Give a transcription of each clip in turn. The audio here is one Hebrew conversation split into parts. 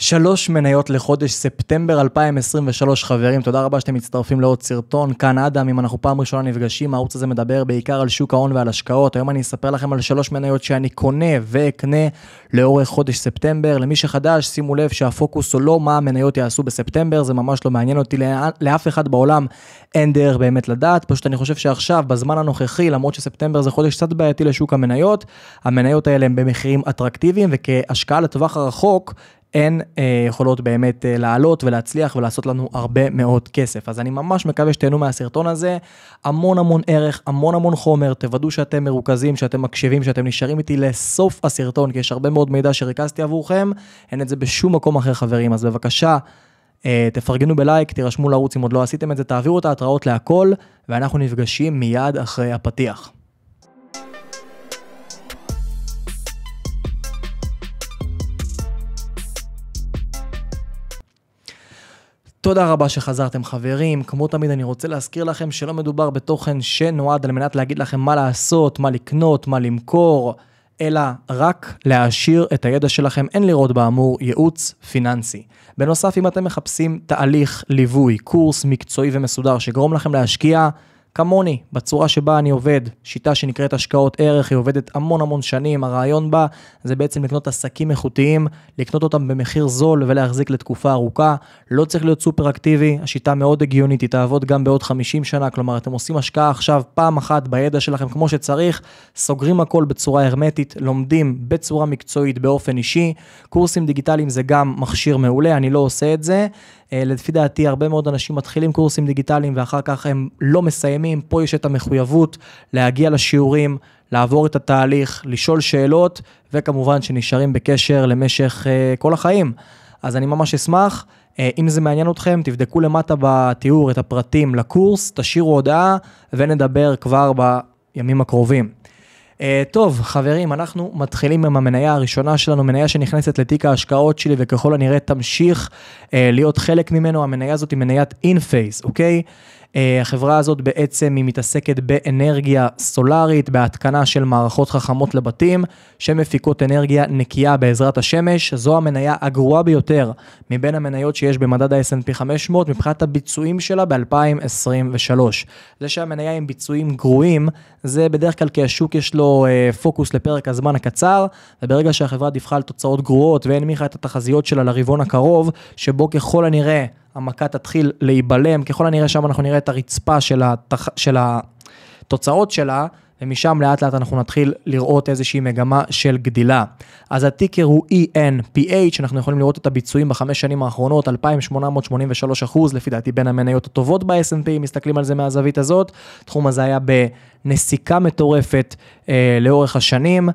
שלוש מניות לחודש ספטמבר 2023 חברים, תודה רבה שאתם מצטרפים לעוד סרטון, כאן אדם, אם אנחנו פעם ראשונה נפגשים, הערוץ הזה מדבר בעיקר על שוק ההון ועל השקעות, היום אני אספר לכם על שלוש מניות שאני קונה ואקנה לאורך חודש ספטמבר, למי שחדש, שימו לב שהפוקוס הוא לא מה המניות יעשו בספטמבר, זה ממש לא מעניין אותי, לאף, אחד בעולם אין דרך באמת לדעת, פשוט אני חושב שעכשיו, בזמן הנוכחי, למרות שספטמבר זה חודש קצת בעייתי לשוק המניות, המניות האלה הן במחירים אטרקטיביים, וכהשקעה לטווח הרחוק, הן אה, יכולות באמת אה, לעלות ולהצליח ולעשות לנו הרבה מאוד כסף. אז אני ממש מקווה שתהנו מהסרטון הזה, המון המון ערך, המון המון חומר, תוודאו שאתם מרוכזים, שאתם מקשיבים, שאתם נשארים איתי לסוף הסרטון, כי יש הרבה מאוד מידע שריכזתי עבורכם, אין את זה בשום מקום אחר חברים, אז בבקשה. אה, תפרגנו בלייק, תירשמו לערוץ אם עוד לא עשיתם את זה, תעבירו את ההתראות להכל, ואנחנו נפגשים מיד אחרי הפתיח. תודה רבה שחזרתם חברים, כמו תמיד אני רוצה להזכיר לכם שלא מדובר בתוכן שנועד על מנת להגיד לכם מה לעשות, מה לקנות, מה למכור, אלא רק להעשיר את הידע שלכם, אין לראות באמור ייעוץ פיננסי. בנוסף, אם אתם מחפשים תהליך ליווי, קורס מקצועי ומסודר שגרום לכם להשקיע כמוני, בצורה שבה אני עובד, שיטה שנקראת השקעות ערך, היא עובדת המון המון שנים, הרעיון בה זה בעצם לקנות עסקים איכותיים, לקנות אותם במחיר זול ולהחזיק לתקופה ארוכה, לא צריך להיות סופר אקטיבי, השיטה מאוד הגיונית, היא תעבוד גם בעוד 50 שנה, כלומר אתם עושים השקעה עכשיו פעם אחת בידע שלכם כמו שצריך, סוגרים הכל בצורה הרמטית, לומדים בצורה מקצועית באופן אישי, קורסים דיגיטליים זה גם מכשיר מעולה, אני לא עושה את זה, אה, לפי דעתי הרבה מאוד אנשים מתחילים קורסים דיגיטליים ואחר כך הם לא מסיימים פעמים, פה יש את המחויבות להגיע לשיעורים, לעבור את התהליך, לשאול שאלות, וכמובן שנשארים בקשר למשך uh, כל החיים. אז אני ממש אשמח. Uh, אם זה מעניין אתכם, תבדקו למטה בתיאור את הפרטים לקורס, תשאירו הודעה ונדבר כבר בימים הקרובים. Uh, טוב, חברים, אנחנו מתחילים עם המניה הראשונה שלנו, מניה שנכנסת לתיק ההשקעות שלי וככל הנראה תמשיך uh, להיות חלק ממנו, המניה הזאת היא מניית אינפייס, אוקיי? Okay? אה, החברה הזאת בעצם היא מתעסקת באנרגיה סולארית, בהתקנה של מערכות חכמות לבתים, שמפיקות אנרגיה נקייה בעזרת השמש. זו המניה הגרועה ביותר מבין המניות שיש במדד ה-S&P 500 מבחינת הביצועים שלה ב-2023. זה שהמניה עם ביצועים גרועים, זה בדרך כלל כי השוק יש לו אה, פוקוס לפרק הזמן הקצר, וברגע שהחברה דיווחה על תוצאות גרועות והנמיכה את התחזיות שלה לרבעון הקרוב, שבו ככל הנראה... המכה תתחיל להיבלם, ככל הנראה שם אנחנו נראה את הרצפה של, התח... של התוצאות שלה, ומשם לאט לאט אנחנו נתחיל לראות איזושהי מגמה של גדילה. אז הטיקר הוא ENPH, אנחנו יכולים לראות את הביצועים בחמש שנים האחרונות, 2,883 אחוז, לפי דעתי בין המניות הטובות ב-S&P, אם מסתכלים על זה מהזווית הזאת, התחום הזה היה בנסיקה מטורפת אה, לאורך השנים.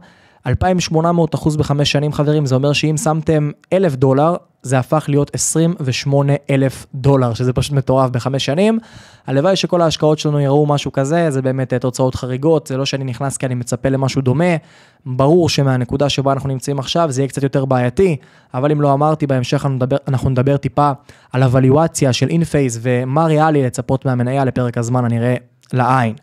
2,800 אחוז בחמש שנים חברים, זה אומר שאם שמתם 1,000 דולר, זה הפך להיות 28 אלף דולר, שזה פשוט מטורף בחמש שנים. הלוואי שכל ההשקעות שלנו יראו משהו כזה, זה באמת אה, תוצאות חריגות, זה לא שאני נכנס כי אני מצפה למשהו דומה. ברור שמהנקודה שבה אנחנו נמצאים עכשיו זה יהיה קצת יותר בעייתי, אבל אם לא אמרתי, בהמשך אנחנו נדבר, אנחנו נדבר טיפה על הוואלואציה של אינפייס ומה ריאלי לצפות מהמניה לפרק הזמן הנראה לעין.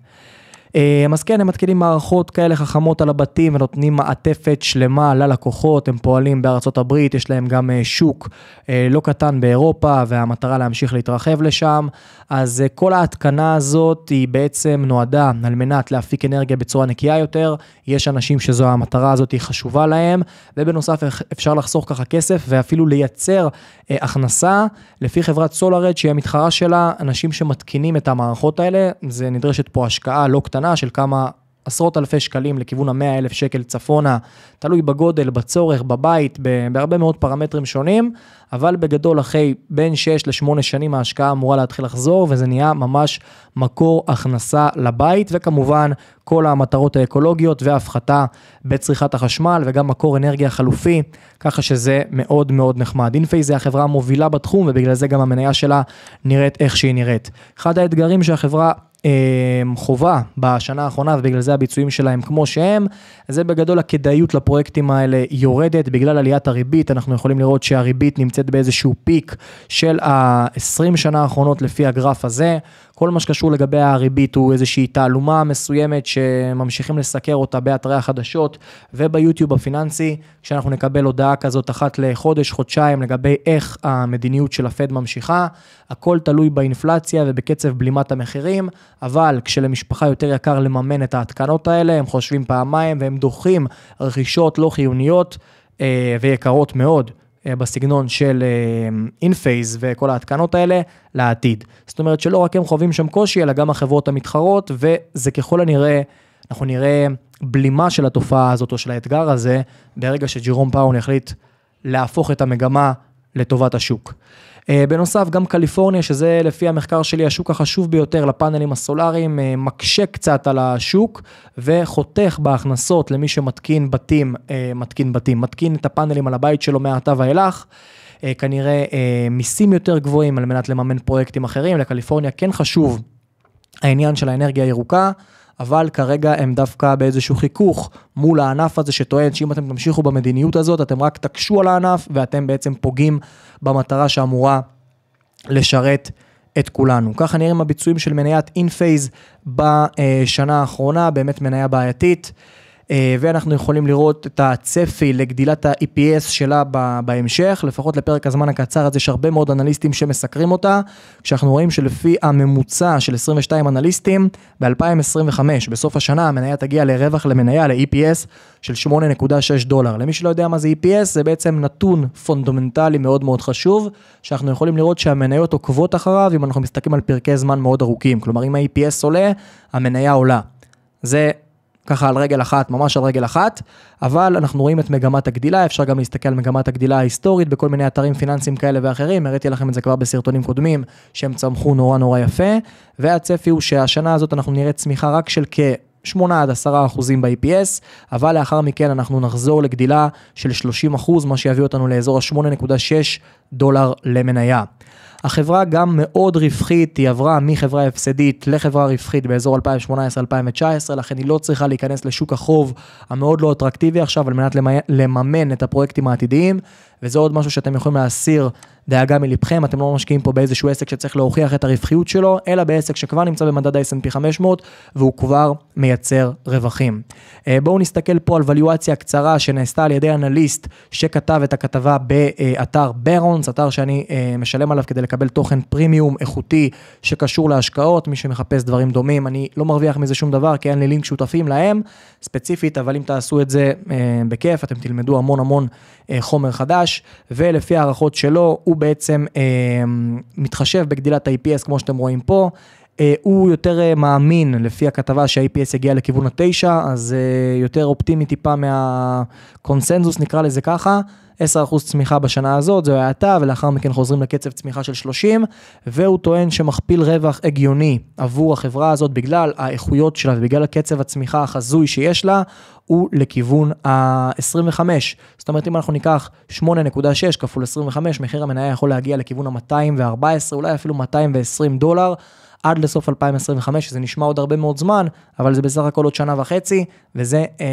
אה, אז כן, הם מתקינים מערכות כאלה חכמות על הבתים ונותנים מעטפת שלמה ללקוחות, הם פועלים בארצות הברית, יש להם גם אה, שוק אה, לא קטן באירופה, והמטרה להמשיך להתרחב לשם. אז כל ההתקנה הזאת היא בעצם נועדה על מנת להפיק אנרגיה בצורה נקייה יותר, יש אנשים שזו המטרה הזאת היא חשובה להם, ובנוסף אפשר לחסוך ככה כסף ואפילו לייצר הכנסה לפי חברת SolarEd שהיא המתחרה שלה, אנשים שמתקינים את המערכות האלה, זה נדרשת פה השקעה לא קטנה. קטנה של כמה עשרות אלפי שקלים לכיוון המאה אלף שקל צפונה, תלוי בגודל, בצורך, בבית, בהרבה מאוד פרמטרים שונים, אבל בגדול אחרי בין 6 ל-8 שנים ההשקעה אמורה להתחיל לחזור וזה נהיה ממש מקור הכנסה לבית וכמובן כל המטרות האקולוגיות והפחתה בצריכת החשמל וגם מקור אנרגיה חלופי, ככה שזה מאוד מאוד נחמד. אינפי זה החברה המובילה בתחום ובגלל זה גם המניה שלה נראית איך שהיא נראית. אחד האתגרים שהחברה אמ, חובה בשנה האחרונה ובגלל זה הביצועים שלהם כמו שהם. זה בגדול הכדאיות לפרויקטים האלה יורדת בגלל עליית הריבית, אנחנו יכולים לראות שהריבית נמצאת באיזשהו פיק של ה-20 שנה האחרונות לפי הגרף הזה. כל מה שקשור לגבי הריבית הוא איזושהי תעלומה מסוימת שממשיכים לסקר אותה באתרי החדשות וביוטיוב הפיננסי, כשאנחנו נקבל הודעה כזאת אחת לחודש, חודשיים, לגבי איך המדיניות של הפד ממשיכה. הכל תלוי באינפלציה ובקצב בלימת המחירים, אבל כשלמשפחה יותר יקר לממן את ההתקנות האלה, הם חושבים פעמיים והם דוחים רכישות לא חיוניות אה, ויקרות מאוד. אה, בסגנון של אינפייז אה, וכל ההתקנות האלה לעתיד. זאת אומרת שלא רק הם חווים שם קושי, אלא גם החברות המתחרות, וזה ככל הנראה, אנחנו נראה בלימה של התופעה הזאת או של האתגר הזה, ברגע שג'ירום פאון יחליט להפוך את המגמה לטובת השוק. אה, בנוסף, גם קליפורניה, שזה לפי המחקר שלי השוק החשוב ביותר לפאנלים הסולאריים, אה, מקשה קצת על השוק וחותך בהכנסות למי שמתקין בתים, אה, מתקין בתים, מתקין את הפאנלים על הבית שלו מעתה ואילך. כנראה מיסים יותר גבוהים על מנת לממן פרויקטים אחרים, לקליפורניה כן חשוב העניין של האנרגיה הירוקה. אבל כרגע הם דווקא באיזשהו חיכוך מול הענף הזה, שטוען שאם אתם תמשיכו במדיניות הזאת, אתם רק תקשו על הענף, ואתם בעצם פוגעים במטרה שאמורה לשרת. את כולנו. ככה נראים הביצועים של מניית אינפייז בשנה האחרונה, באמת מניה בעייתית. אה, ואנחנו יכולים לראות את הצפי לגדילת ה-EPS שלה בהמשך, לפחות לפרק הזמן הקצר הזה יש הרבה מאוד אנליסטים שמסקרים אותה, כשאנחנו רואים שלפי הממוצע של 22 אנליסטים, ב-2025, בסוף השנה, המניה תגיע לרווח למניה, ל-EPS של 8.6 דולר. למי שלא יודע מה זה EPS, זה בעצם נתון פונדומנטלי מאוד מאוד חשוב, שאנחנו יכולים לראות שהמניות עוקבות אחריו, אם אנחנו מסתכלים על פרקי זמן מאוד ארוכים. כלומר, אם ה-EPS עולה, המניה עולה. זה ככה על רגל אחת, ממש על רגל אחת, אבל אנחנו רואים את מגמת הגדילה, אפשר גם להסתכל על מגמת הגדילה ההיסטורית בכל מיני אתרים פיננסיים כאלה ואחרים, הראיתי לכם את זה כבר בסרטונים קודמים, שהם צמחו נורא נורא יפה, והצפי הוא שהשנה הזאת אנחנו נראה צמיחה רק של כ... 8 עד 10 אחוזים ב-EPS, אבל לאחר מכן אנחנו נחזור לגדילה של 30 אחוז, מה שיביא אותנו לאזור ה-8.6 דולר למניה. החברה גם מאוד רווחית, היא עברה מחברה הפסדית לחברה רווחית באזור 2018-2019, לכן היא לא צריכה להיכנס לשוק החוב המאוד לא אטרקטיבי עכשיו על מנת לממן את הפרויקטים העתידיים, וזה עוד משהו שאתם יכולים להסיר דאגה מלבכם, אתם לא משקיעים פה באיזשהו עסק שצריך להוכיח את הרווחיות שלו, אלא בעסק שכבר נמצא במדד ה-S&P 500 והוא כבר מייצר רווחים. אה, בואו נסתכל פה על ולואציה קצרה שנעשתה על ידי אנליסט שכתב את הכתבה באתר ברונס, אתר שאני אה, משלם עליו כדי לקבל תוכן פרימיום איכותי שקשור להשקעות, מי שמחפש דברים דומים, אני לא מרוויח מזה שום דבר כי אין לי לינק שותפים להם ספציפית, אבל אם תעשו את זה אה, בכיף, אתם תלמדו המון המון חומר חדש, ולפי הערכות שלו, הוא בעצם אה, מתחשב בגדילת ה ips כמו שאתם רואים פה. אה, הוא יותר אה, מאמין, לפי הכתבה שה-APS יגיע לכיוון התשע, אז אה, יותר אופטימי טיפה מהקונסנזוס, נקרא לזה ככה. 10% צמיחה בשנה הזאת, זו האטה, ולאחר מכן חוזרים לקצב צמיחה של 30, והוא טוען שמכפיל רווח הגיוני עבור החברה הזאת בגלל האיכויות שלה ובגלל הקצב הצמיחה החזוי שיש לה, הוא לכיוון ה-25. זאת אומרת, אם אנחנו ניקח 8.6 כפול 25, מחיר המניה יכול להגיע לכיוון ה-214, אולי אפילו 220 דולר. עד לסוף 2025, שזה נשמע עוד הרבה מאוד זמן, אבל זה בסך הכל עוד שנה וחצי, וזה אה,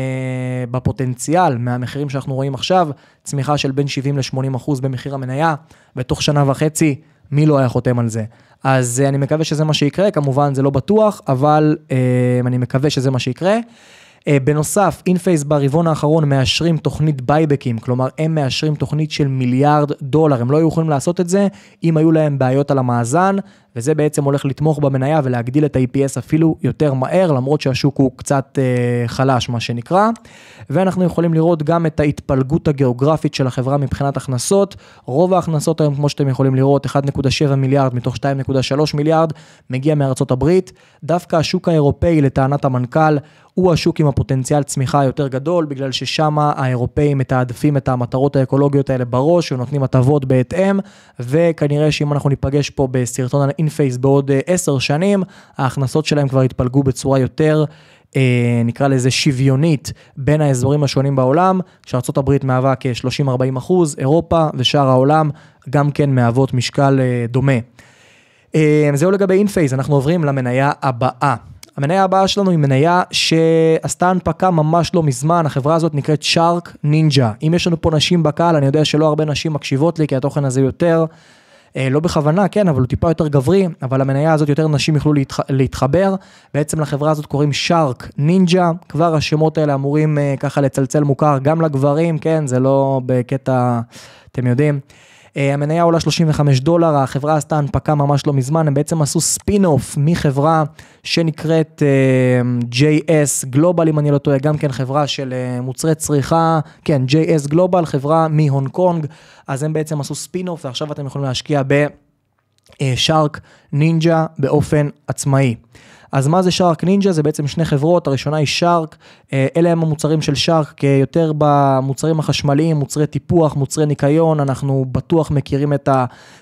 בפוטנציאל מהמחירים שאנחנו רואים עכשיו, צמיחה של בין 70 ל-80 אחוז במחיר המניה, ותוך שנה וחצי, מי לא היה חותם על זה? אז אה, אני מקווה שזה מה שיקרה, כמובן זה לא בטוח, אבל אה, אני מקווה שזה מה שיקרה. אה, בנוסף, אינפייס ברבעון האחרון מאשרים תוכנית בייבקים, כלומר הם מאשרים תוכנית של מיליארד דולר, הם לא היו יכולים לעשות את זה אם היו להם בעיות על המאזן, וזה בעצם הולך לתמוך במניה ולהגדיל את ה-EPS אפילו יותר מהר, למרות שהשוק הוא קצת אה, חלש, מה שנקרא. ואנחנו יכולים לראות גם את ההתפלגות הגיאוגרפית של החברה מבחינת הכנסות. רוב ההכנסות היום, כמו שאתם יכולים לראות, 1.7 מיליארד מתוך 2.3 מיליארד, מגיע מארצות הברית. דווקא השוק האירופאי, לטענת המנכ"ל, הוא השוק עם הפוטנציאל צמיחה היותר גדול, בגלל ששם האירופאים מתעדפים את המטרות האקולוגיות האלה בראש ונותנים הטבות בהתאם, וכנראה שאם אנחנו ניפגש פה בסרטון על אינפייס בעוד אה, עשר שנים, ההכנסות שלהם כבר יתפלגו בצורה יותר אה, נקרא לזה שוויונית בין האזורים השונים בעולם, שארה"ב מהווה כ-30-40 אחוז, אירופה ושאר העולם גם כן מהוות משקל אה, דומה. זהו לגבי אינפייז, אנחנו עוברים למניה הבאה. המניה הבאה שלנו היא מניה שעשתה הנפקה ממש לא מזמן, החברה הזאת נקראת שרק נינג'ה. אם יש לנו פה נשים בקהל, אני יודע שלא הרבה נשים מקשיבות לי, כי התוכן הזה יותר, אה, לא בכוונה, כן, אבל הוא טיפה יותר גברי, אבל המניה הזאת יותר נשים יוכלו להתח... להתחבר. בעצם לחברה הזאת קוראים שרק נינג'ה, כבר השמות האלה אמורים אה, ככה לצלצל מוכר גם לגברים, כן, זה לא בקטע, אתם יודעים. אה, המניה עולה 35 דולר, החברה עשתה הנפקה ממש לא מזמן, הם בעצם עשו ספין-אוף מחברה שנקראת אה, JS Global, אם אני לא טועה, גם כן חברה של אה, מוצרי צריכה, כן, JS Global, חברה מהונג קונג, אז הם בעצם עשו ספין-אוף, ועכשיו אתם יכולים להשקיע ב... שרק נינג'ה באופן עצמאי. אז מה זה שרק נינג'ה? זה בעצם שני חברות, הראשונה היא שרק, אה, אלה הם המוצרים של שרק, אה, יותר במוצרים החשמליים, מוצרי טיפוח, מוצרי ניקיון, אנחנו בטוח מכירים את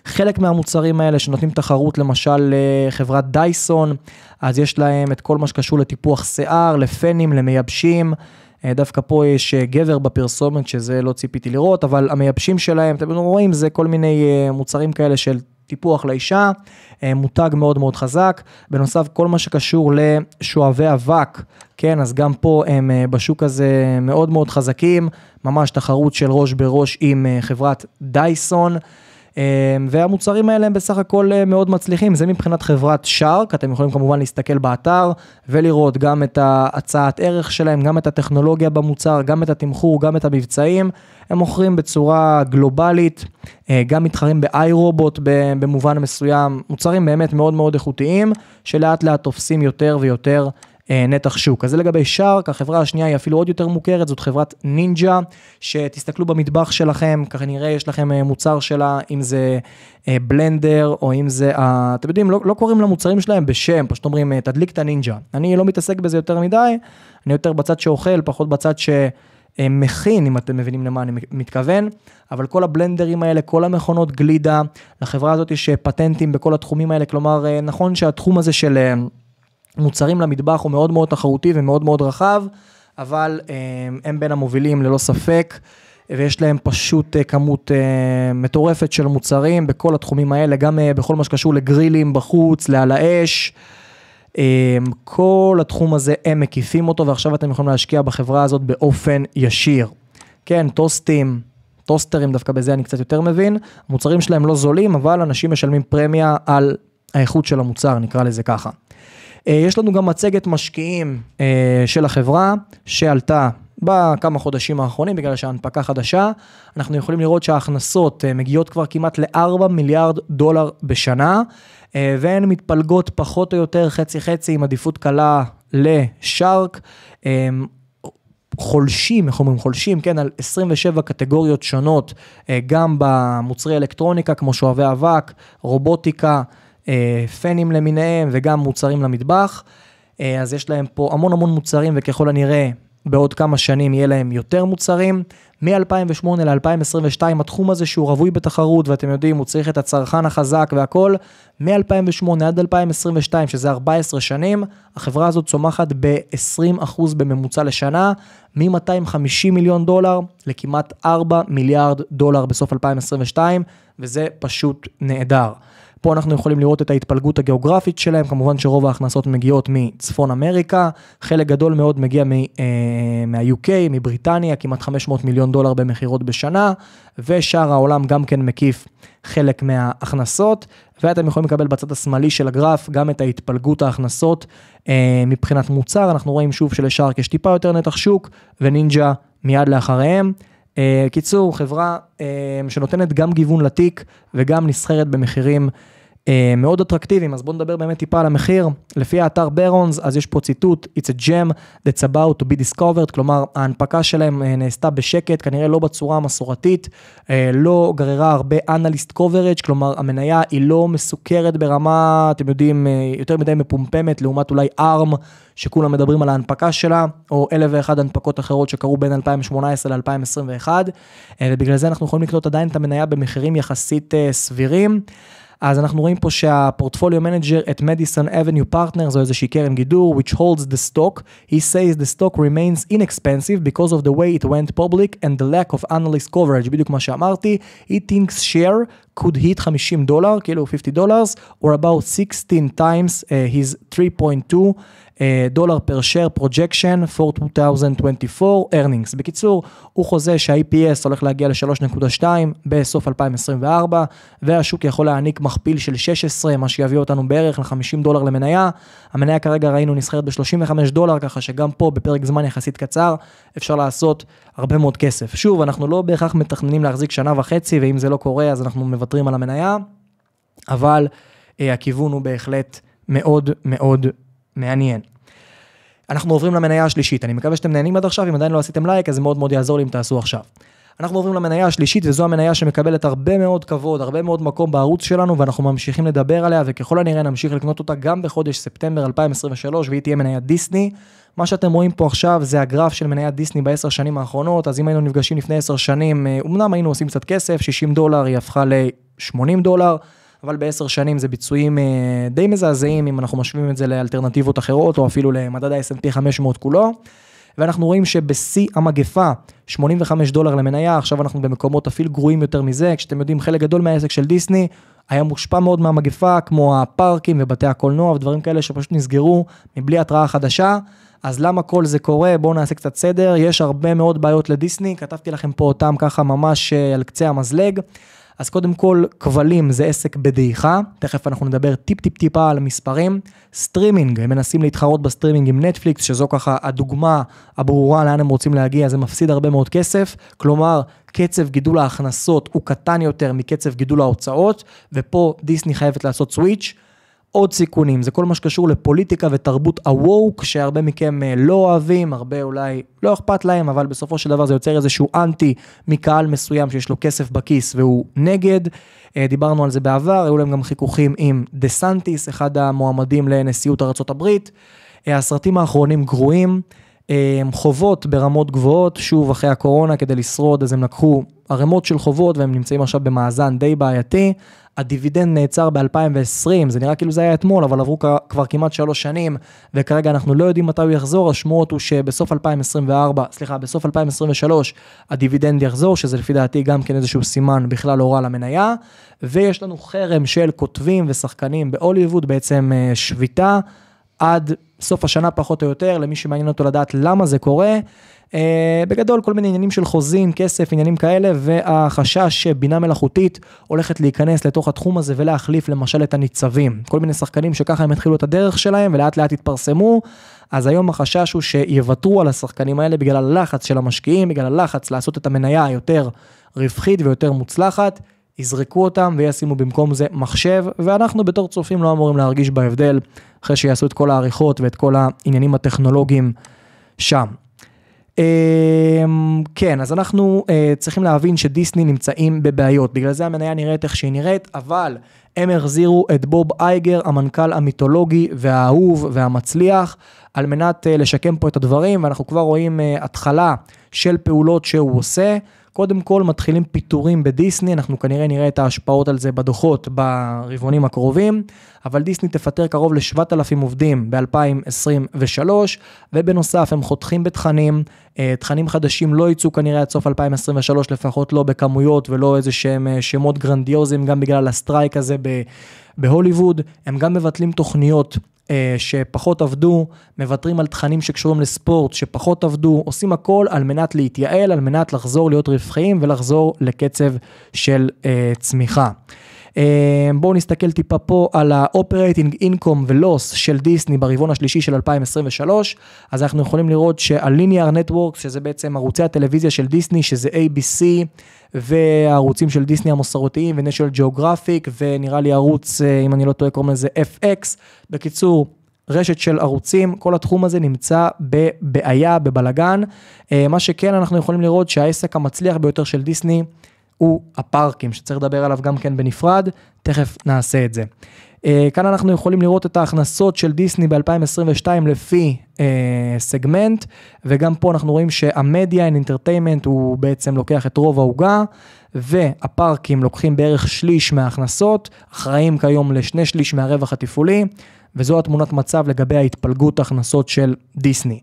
חלק מהמוצרים האלה שנותנים תחרות למשל לחברת אה, דייסון, אז יש להם את כל מה שקשור לטיפוח שיער, לפנים, למייבשים. דווקא פה יש גבר בפרסומת, שזה לא ציפיתי לראות, אבל המייבשים שלהם, אתם רואים, זה כל מיני מוצרים כאלה של טיפוח לאישה, אה, מותג מאוד מאוד חזק. בנוסף, כל מה שקשור לשואבי אבק, כן, אז גם פה הם אה, בשוק הזה מאוד מאוד חזקים, ממש תחרות של ראש בראש עם אה, חברת דייסון. אמ, והמוצרים האלה הם בסך הכל אה, מאוד מצליחים, זה מבחינת חברת שרק, אתם יכולים כמובן להסתכל באתר ולראות גם את ההצעת ערך שלהם, גם את הטכנולוגיה במוצר, גם את התמחור, גם את המבצעים, הם מוכרים בצורה גלובלית, אה, גם מתחרים ב-iRobot במובן מסוים, מוצרים באמת מאוד מאוד איכותיים, שלאט לאט תופסים יותר ויותר. אה, נתח שוק. אז זה לגבי שרק, החברה השנייה היא אפילו עוד יותר מוכרת, זאת חברת נינג'ה, שתסתכלו במטבח שלכם, ככה נראה יש לכם אה, מוצר שלה, אם זה אה, בלנדר, או אם זה, אתם יודעים, לא, לא קוראים למוצרים שלהם בשם, פשוט אומרים, תדליק את הנינג'ה. אני לא מתעסק בזה יותר מדי, אני יותר בצד שאוכל, פחות בצד ש... מכין, אם אתם מבינים למה אני מתכוון, אבל כל הבלנדרים האלה, כל המכונות גלידה, לחברה הזאת יש פטנטים בכל התחומים האלה, כלומר, נכון שהתחום הזה של... מוצרים למטבח הוא מאוד מאוד תחרותי ומאוד מאוד רחב, אבל אה, הם בין המובילים ללא ספק. ויש להם פשוט אה, כמות אה, מטורפת של מוצרים בכל התחומים האלה, גם בכל מה שקשור לגרילים בחוץ, לעל האש. כל התחום הזה הם מקיפים אותו ועכשיו אתם יכולים להשקיע בחברה הזאת באופן ישיר. כן, טוסטים, טוסטרים דווקא בזה אני קצת יותר מבין, המוצרים שלהם לא זולים אבל אנשים משלמים פרמיה על האיכות של המוצר נקרא לזה ככה. אה, יש לנו גם מצגת משקיעים אה, של החברה, שעלתה בכמה חודשים האחרונים, בגלל שההנפקה חדשה, אנחנו יכולים לראות שההכנסות אה, מגיעות כבר כמעט ל-4 מיליארד דולר בשנה, והן מתפלגות פחות או יותר חצי-חצי עם עדיפות קלה לשארק. חולשים, איך אומרים חולשים, כן, על 27 קטגוריות שונות, גם במוצרי אלקטרוניקה כמו שואבי אבק, רובוטיקה, אה, פנים למיניהם וגם מוצרים למטבח. אה, אז יש להם פה המון המון מוצרים וככל הנראה בעוד כמה שנים יהיה להם יותר מוצרים. מ-2008 ל-2022 התחום הזה שהוא רווי בתחרות ואתם יודעים הוא צריך את הצרכן החזק והכול, מ-2008 עד 2022 שזה 14 שנים, החברה הזאת צומחת ב-20% בממוצע לשנה, מ-250 מיליון דולר לכמעט 4 מיליארד דולר בסוף 2022 וזה פשוט נהדר. פה אנחנו יכולים לראות את ההתפלגות הגיאוגרפית שלהם, כמובן שרוב ההכנסות מגיעות מצפון אמריקה, חלק גדול מאוד מגיע מ, אה, מה-UK, מבריטניה, כמעט 500 מיליון דולר במכירות בשנה, ושאר העולם גם כן מקיף חלק מההכנסות, ואתם יכולים לקבל בצד השמאלי של הגרף גם את ההתפלגות ההכנסות אה, מבחינת מוצר, אנחנו רואים שוב שלשארק יש טיפה יותר נתח שוק, ונינג'ה מיד לאחריהם. אה, קיצור, חברה אה, שנותנת גם גיוון לתיק וגם נסחרת במחירים. אה, מאוד אטרקטיביים, אז בואו נדבר באמת טיפה על המחיר. לפי האתר ברונס, אז יש פה ציטוט, It's a gem that's about to be discovered, כלומר ההנפקה שלהם אה, נעשתה בשקט, כנראה לא בצורה המסורתית, אה, לא גררה הרבה אנליסט קוברג', כלומר המניה היא לא מסוכרת ברמה, אתם יודעים, יותר מדי מפומפמת, לעומת אולי ARM, שכולם מדברים על ההנפקה שלה, או אלף ואחד הנפקות אחרות שקרו בין 2018 ל-2021, ובגלל זה אנחנו יכולים לקנות עדיין את המניה במחירים יחסית סבירים. אז אנחנו רואים פה שהפורטפוליו מנג'ר את מדיסון אבניו פרטנר זו איזושהי קרן גידור, which holds the stock, he says the stock remains inexpensive because of the way it went public and the lack of analyst coverage, בדיוק מה שאמרתי, he thinks share could hit 50 דולר, כאילו 50 דולר, or about 16 times uh, his 3.2. אה, דולר פר שייר פרוג'קשן for 2024 earnings. בקיצור, הוא חוזה שה-EPS הולך להגיע ל-3.2 בסוף 2024, והשוק יכול להעניק מכפיל של 16, מה שיביא אותנו בערך ל-50 דולר למניה. המניה כרגע ראינו נסחרת ב-35 דולר, ככה שגם פה בפרק זמן יחסית קצר אפשר לעשות הרבה מאוד כסף. שוב, אנחנו לא בהכרח מתכננים להחזיק שנה וחצי, ואם זה לא קורה אז אנחנו מוותרים על המניה, אבל אה, הכיוון הוא בהחלט מאוד מאוד מעניין. אנחנו עוברים למניה השלישית, אני מקווה שאתם נהנים עד עכשיו, אם עדיין לא עשיתם לייק, אז זה מאוד מאוד יעזור לי אם תעשו עכשיו. אנחנו עוברים למניה השלישית, וזו המניה שמקבלת הרבה מאוד כבוד, הרבה מאוד מקום בערוץ שלנו, ואנחנו ממשיכים לדבר עליה, וככל הנראה נמשיך לקנות אותה גם בחודש ספטמבר 2023, והיא תהיה מניה דיסני. מה שאתם רואים פה עכשיו זה הגרף של מניית דיסני בעשר שנים האחרונות, אז אם היינו נפגשים לפני עשר שנים, אומנם אה, היינו עושים קצת כסף, 60 דולר היא הפכה ל-80 דולר. אבל בעשר שנים זה ביצועים אה, די מזעזעים, אם אנחנו משווים את זה לאלטרנטיבות אחרות, או אפילו למדד ה-S&P 500 כולו. ואנחנו רואים שבשיא המגפה, 85 דולר למניה, עכשיו אנחנו במקומות אפילו גרועים יותר מזה, כשאתם יודעים, חלק גדול מהעסק של דיסני היה מושפע מאוד מהמגפה, כמו הפארקים ובתי הקולנוע ודברים כאלה שפשוט נסגרו מבלי התראה חדשה. אז למה כל זה קורה? בואו נעשה קצת סדר, יש הרבה מאוד בעיות לדיסני, כתבתי לכם פה אותם ככה ממש אה, על קצה המזלג. אז קודם כל, כבלים זה עסק בדעיכה, תכף אנחנו נדבר טיפ טיפ טיפה על מספרים. סטרימינג, הם מנסים להתחרות בסטרימינג עם נטפליקס, שזו ככה הדוגמה הברורה לאן הם רוצים להגיע, זה מפסיד הרבה מאוד כסף, כלומר, קצב גידול ההכנסות הוא קטן יותר מקצב גידול ההוצאות, ופה דיסני חייבת לעשות סוויץ', עוד סיכונים, זה כל מה שקשור לפוליטיקה ותרבות ה-woke, שהרבה מכם אה, לא אוהבים, הרבה אולי לא אכפת להם, אבל בסופו של דבר זה יוצר איזשהו אנטי מקהל מסוים שיש לו כסף בכיס והוא נגד. אה, דיברנו על זה בעבר, היו להם גם חיכוכים עם דה סנטיס, אחד המועמדים לנשיאות ארה"ב. אה, הסרטים האחרונים גרועים, חובות ברמות גבוהות, שוב אחרי הקורונה כדי לשרוד, אז הם לקחו ערימות של חובות והם נמצאים עכשיו במאזן די בעייתי. הדיבידנד נעצר ב-2020, זה נראה כאילו זה היה אתמול, אבל עברו כבר כמעט שלוש שנים, וכרגע אנחנו לא יודעים מתי הוא יחזור, השמועות הוא שבסוף 2024, סליחה, בסוף 2023 הדיבידנד יחזור, שזה לפי דעתי גם כן איזשהו סימן בכלל לא רע למניה, ויש לנו חרם של כותבים ושחקנים בהוליווד, בעצם אה, שביתה, עד סוף השנה פחות או יותר, למי שמעניין אותו לדעת למה זה קורה. אה, בגדול כל מיני עניינים של חוזים, כסף, עניינים כאלה, והחשש שבינה מלאכותית הולכת להיכנס לתוך התחום הזה ולהחליף למשל את הניצבים. כל מיני שחקנים שככה הם התחילו את הדרך שלהם ולאט לאט התפרסמו, אז היום החשש הוא שיוותרו על השחקנים האלה בגלל הלחץ של המשקיעים, בגלל הלחץ לעשות את המניה היותר רווחית ויותר מוצלחת. יזרקו אותם וישימו במקום זה מחשב, ואנחנו בתור צופים לא אמורים להרגיש בהבדל אחרי שיעשו את כל העריכות ואת כל העניינים הטכנולוגיים שם. אמ, כן, אז אנחנו אה, צריכים להבין שדיסני נמצאים בבעיות, בגלל זה המניה נראית איך שהיא נראית, אבל הם החזירו את בוב אייגר, המנכ"ל המיתולוגי והאהוב והמצליח, על מנת אה, לשקם פה את הדברים, ואנחנו כבר רואים אה, התחלה של פעולות שהוא עושה. קודם כל מתחילים פיטורים בדיסני, אנחנו כנראה נראה את ההשפעות על זה בדוחות ברבעונים הקרובים, אבל דיסני תפטר קרוב ל-7,000 עובדים ב-2023, ובנוסף הם חותכים בתכנים, אה, תכנים חדשים לא יצאו כנראה עד סוף 2023, לפחות לא בכמויות ולא איזה שהם אה, שמות גרנדיוזיים, גם בגלל הסטרייק הזה ב... בהוליווד, הם גם מבטלים תוכניות אה, שפחות עבדו, מוותרים על תכנים שקשורים לספורט, שפחות עבדו, עושים הכל על מנת להתייעל, על מנת לחזור להיות רווחיים ולחזור לקצב של אה, צמיחה. אמ, בואו נסתכל טיפה פה על ה-Operating Income ו-Loss של דיסני ברבעון השלישי של 2023, אז אנחנו יכולים לראות שה-Linear Networks, שזה בעצם ערוצי הטלוויזיה של דיסני, שזה ABC, והערוצים של דיסני המסורתיים ו-National Geographic, ונראה לי ערוץ אה, אם אני לא טועה קוראים לזה FX בקיצור רשת של ערוצים, כל התחום הזה נמצא בבעיה, בבלגן. אה, מה שכן, אנחנו יכולים לראות שהעסק המצליח ביותר של דיסני הוא הפארקים, שצריך לדבר עליו גם כן בנפרד, תכף נעשה את זה. אה, כאן אנחנו יכולים לראות את ההכנסות של דיסני ב-2022 לפי אה, סגמנט, וגם פה אנחנו רואים שהמדיה אין אינטרטיימנט הוא בעצם לוקח את רוב העוגה, והפארקים לוקחים בערך שליש מההכנסות, אחראים כיום לשני שליש מהרווח התפעולי, וזו התמונת מצב לגבי ההתפלגות ההכנסות של דיסני.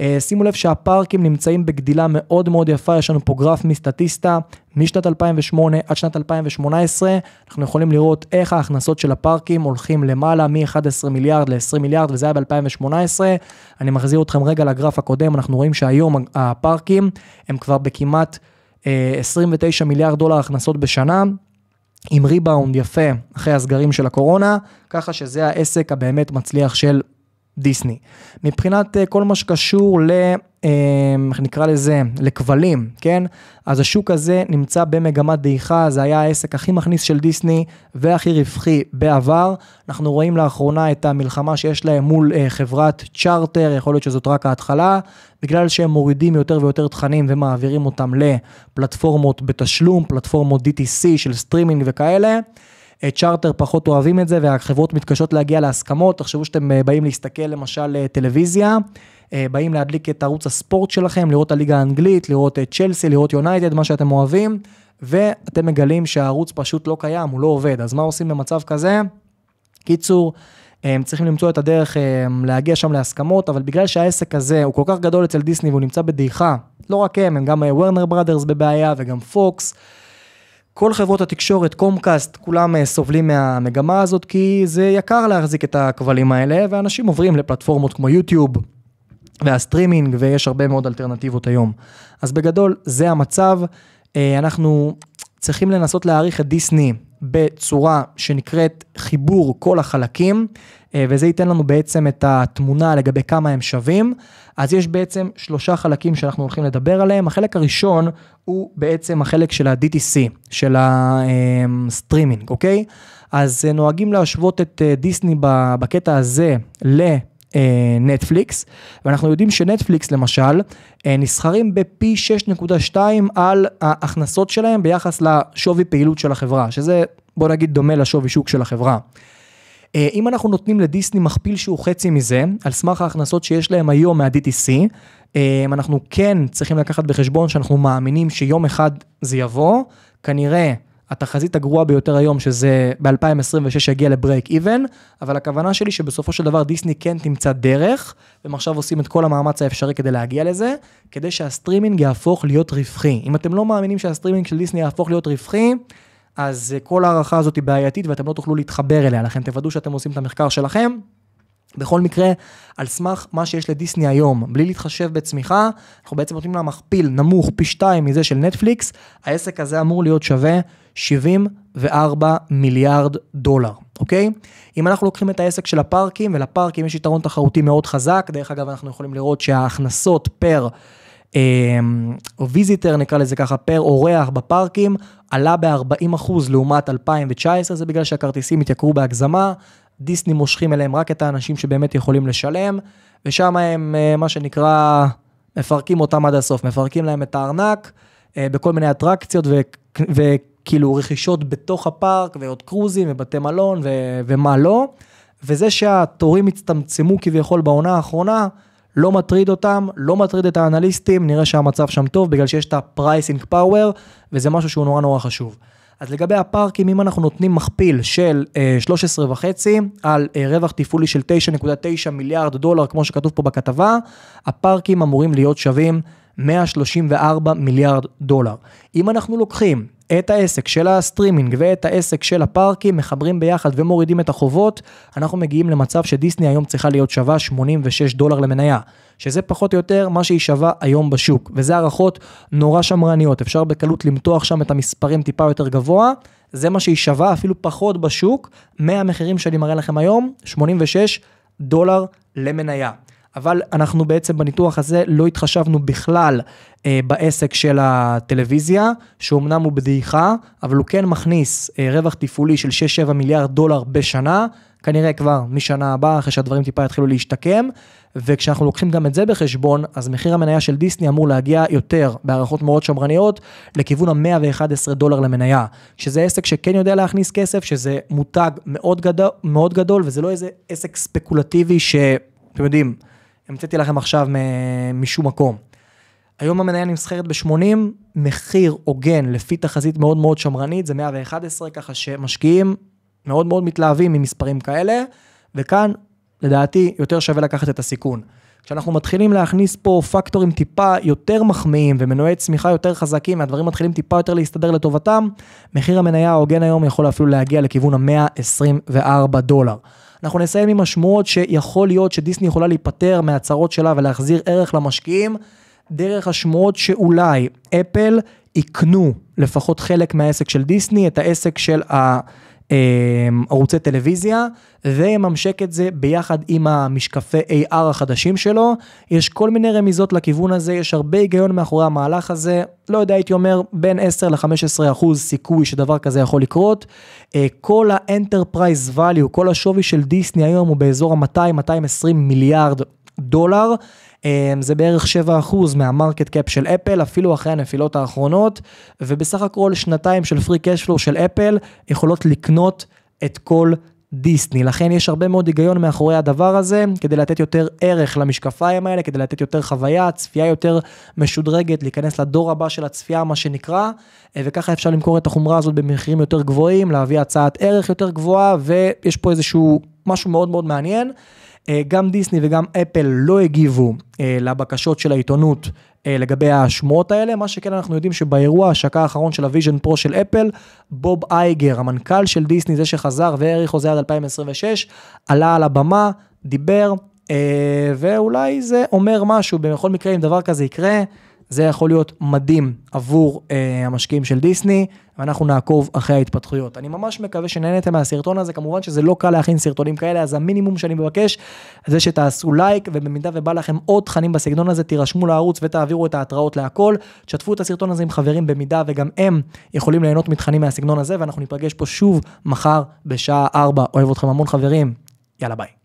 אה, שימו לב שהפארקים נמצאים בגדילה מאוד מאוד יפה, יש לנו פה גרף מסטטיסטה משנת 2008 עד שנת 2018, אנחנו יכולים לראות איך ההכנסות של הפארקים הולכים למעלה מ-11 מיליארד ל-20 מיליארד, וזה היה ב-2018. אני מחזיר אתכם רגע לגרף הקודם, אנחנו רואים שהיום הפארקים הם כבר בכמעט 29 אה, מיליארד דולר הכנסות בשנה. עם ריבאונד יפה אחרי הסגרים של הקורונה, ככה שזה העסק הבאמת מצליח של דיסני. מבחינת אה, כל מה שקשור ל... אה, איך נקרא לזה, לכבלים, כן? אז השוק הזה נמצא במגמת דעיכה, זה היה העסק הכי מכניס של דיסני והכי רווחי בעבר. אנחנו רואים לאחרונה את המלחמה שיש להם מול אה, חברת צ'רטר, יכול להיות שזאת רק ההתחלה, בגלל שהם מורידים יותר ויותר תכנים ומעבירים אותם לפלטפורמות בתשלום, פלטפורמות DTC של סטרימינג וכאלה. צ'רטר פחות אוהבים את זה והחברות מתקשות להגיע להסכמות. תחשבו שאתם אה, באים להסתכל למשל אה, טלוויזיה, אה, באים להדליק את ערוץ הספורט שלכם, לראות את הליגה האנגלית, לראות את צ'לסי, לראות יונייטד, מה שאתם אוהבים, ואתם מגלים שהערוץ פשוט לא קיים, הוא לא עובד. אז מה עושים במצב כזה? קיצור, הם צריכים למצוא את הדרך להגיע שם להסכמות, אבל בגלל שהעסק הזה הוא כל כך גדול אצל דיסני והוא נמצא בדעיכה, לא רק הם, הם גם וורנר בראדרס בבעיה וגם פוקס. כל חברות התקשורת, קומקאסט, כולם אה, סובלים מהמגמה הזאת, כי זה יקר להחזיק את הכבלים האלה, ואנשים עוברים לפלטפורמות כמו יוטיוב והסטרימינג, ויש הרבה מאוד אלטרנטיבות היום. אז בגדול, זה המצב. אה, אנחנו צריכים לנסות להעריך את דיסני בצורה שנקראת חיבור כל החלקים, אה, וזה ייתן לנו בעצם את התמונה לגבי כמה הם שווים. אז יש בעצם שלושה חלקים שאנחנו הולכים לדבר עליהם. החלק הראשון הוא בעצם החלק של ה-DTC, של הסטרימינג, אה, אוקיי? אז אה, נוהגים להשוות את דיסני בקטע הזה ל... נטפליקס, אה, ואנחנו יודעים שנטפליקס למשל אה, נסחרים בפי 6.2 על ההכנסות שלהם ביחס לשווי פעילות של החברה, שזה בוא נגיד דומה לשווי שוק של החברה. אה, אם אנחנו נותנים לדיסני מכפיל שהוא חצי מזה, על סמך ההכנסות שיש להם היום מה-DTC, אנחנו כן צריכים לקחת בחשבון שאנחנו מאמינים שיום אחד זה יבוא, כנראה התחזית הגרועה ביותר היום, שזה ב-2026 יגיע לברייק איבן, אבל הכוונה שלי שבסופו של דבר דיסני כן תמצא דרך, והם עכשיו עושים את כל המאמץ האפשרי כדי להגיע לזה, כדי שהסטרימינג יהפוך להיות רווחי. אם אתם לא מאמינים שהסטרימינג של דיסני יהפוך להיות רווחי, אז אה, כל ההערכה הזאת היא בעייתית ואתם לא תוכלו להתחבר אליה, לכן תוודאו שאתם עושים את המחקר שלכם. בכל מקרה, על סמך מה שיש לדיסני היום, בלי להתחשב בצמיחה, אנחנו בעצם נותנים לה מכפיל נמוך פי שתיים מזה של נטפליקס, העסק הזה אמור להיות שווה 74 מיליארד דולר, אוקיי? אם אנחנו לוקחים את העסק של הפארקים, ולפארקים יש יתרון תחרותי מאוד חזק, דרך אגב, אנחנו יכולים לראות שההכנסות פר... או אמ, ויזיטר נקרא לזה ככה, פר אורח בפארקים, עלה ב-40% לעומת 2019, זה בגלל שהכרטיסים התייקרו בהגזמה, דיסני מושכים אליהם רק את האנשים שבאמת יכולים לשלם, ושם הם, אה, מה שנקרא, מפרקים אותם עד הסוף, מפרקים להם את הארנק אה, בכל מיני אטרקציות ו... ו- כאילו רכישות בתוך הפארק, ועוד קרוזים, ובתי מלון, ו- ומה לא. וזה שהתורים הצטמצמו כביכול בעונה האחרונה, לא מטריד אותם, לא מטריד את האנליסטים, נראה שהמצב שם טוב, בגלל שיש את ה-pricing power, וזה משהו שהוא נורא נורא חשוב. אז לגבי הפארקים, אם אנחנו נותנים מכפיל של אה, 13 על אה, רווח תפעולי של 9.9 מיליארד דולר, כמו שכתוב פה בכתבה, הפארקים אמורים להיות שווים 134 מיליארד דולר. אם אנחנו לוקחים את העסק של הסטרימינג ואת העסק של הפארקים, מחברים ביחד ומורידים את החובות, אנחנו מגיעים למצב שדיסני היום צריכה להיות שווה 86 דולר למניה, שזה פחות או יותר מה שהיא שווה היום בשוק, וזה הערכות נורא שמרניות, אפשר בקלות למתוח שם את המספרים טיפה יותר גבוה, זה מה שהיא שווה אפילו פחות בשוק, מהמחירים שאני מראה לכם היום, 86 דולר למניה. אבל אנחנו בעצם בניתוח הזה לא התחשבנו בכלל אה, בעסק של הטלוויזיה, שאומנם הוא בדעיכה, אבל הוא כן מכניס אה, רווח תפעולי של 6-7 מיליארד דולר בשנה, כנראה כבר משנה הבאה, אחרי שהדברים טיפה יתחילו להשתקם, וכשאנחנו לוקחים גם את זה בחשבון, אז מחיר המניה של דיסני אמור להגיע יותר, בהערכות מאוד שמרניות, לכיוון ה-111 דולר למניה, שזה עסק שכן יודע להכניס כסף, שזה מותג מאוד גדול, מאוד גדול וזה לא איזה עסק ספקולטיבי ש... אתם יודעים, המצאתי לכם עכשיו משום מקום. היום המניה נמסחרת ב-80, מחיר הוגן לפי תחזית מאוד מאוד שמרנית, זה 111, ככה שמשקיעים מאוד מאוד מתלהבים ממספרים כאלה, וכאן, לדעתי, יותר שווה לקחת את הסיכון. כשאנחנו מתחילים להכניס פה פקטורים טיפה יותר מחמיאים ומנועי צמיחה יותר חזקים, והדברים מתחילים טיפה יותר להסתדר לטובתם, מחיר המניה ההוגן היום יכול אפילו להגיע לכיוון ה-124 דולר. אנחנו נסיים עם השמועות שיכול להיות שדיסני יכולה להיפטר מהצהרות שלה ולהחזיר ערך למשקיעים, דרך השמועות שאולי אפל יקנו לפחות חלק מהעסק של דיסני, את העסק של ה... אמ, ערוצי טלוויזיה, וממשק את זה ביחד עם המשקפי AR החדשים שלו. יש כל מיני רמיזות לכיוון הזה, יש הרבה היגיון מאחורי המהלך הזה. לא יודע, הייתי אומר, בין 10 ל-15 אחוז סיכוי שדבר כזה יכול לקרות. אה, כל ה-Enterprise Value, כל השווי של דיסני היום הוא באזור ה-200-220 מיליארד דולר. אמ, זה בערך 7% מהמרקט קאפ של אפל, אפילו אחרי הנפילות האחרונות, ובסך הכל שנתיים של פרי קשפלו של אפל יכולות לקנות את כל דיסני. לכן יש הרבה מאוד היגיון מאחורי הדבר הזה, כדי לתת יותר ערך למשקפיים האלה, כדי לתת יותר חוויה, צפייה יותר משודרגת, להיכנס לדור הבא של הצפייה, מה שנקרא, וככה אפשר למכור את החומרה הזאת במחירים יותר גבוהים, להביא הצעת ערך יותר גבוהה, ויש פה איזשהו משהו מאוד מאוד מעניין. אה, גם דיסני וגם אפל לא הגיבו אה, לבקשות של העיתונות אה, לגבי השמועות האלה, מה שכן אנחנו יודעים שבאירוע ההשקה האחרון של הוויז'ן פרו של אפל, בוב אייגר, המנכ"ל של דיסני, זה שחזר והאריך חוזה עד 2026, עלה על הבמה, דיבר, ואולי זה אומר משהו, בכל מקרה אם דבר כזה יקרה, זה יכול להיות מדהים עבור אה, המשקיעים של דיסני, ואנחנו נעקוב אחרי ההתפתחויות. אני ממש מקווה שנהנתם מהסרטון הזה, כמובן שזה לא קל להכין סרטונים כאלה, אז המינימום שאני מבקש זה שתעשו לייק, ובמידה ובא לכם עוד תכנים בסגנון הזה, תירשמו לערוץ ותעבירו את ההתראות להכל. תשתפו את הסרטון הזה עם חברים במידה וגם הם יכולים ליהנות מתכנים מהסגנון הזה, ואנחנו ניפגש פה שוב מחר בשעה 4. אוהב אתכם המון חברים, יאללה ביי.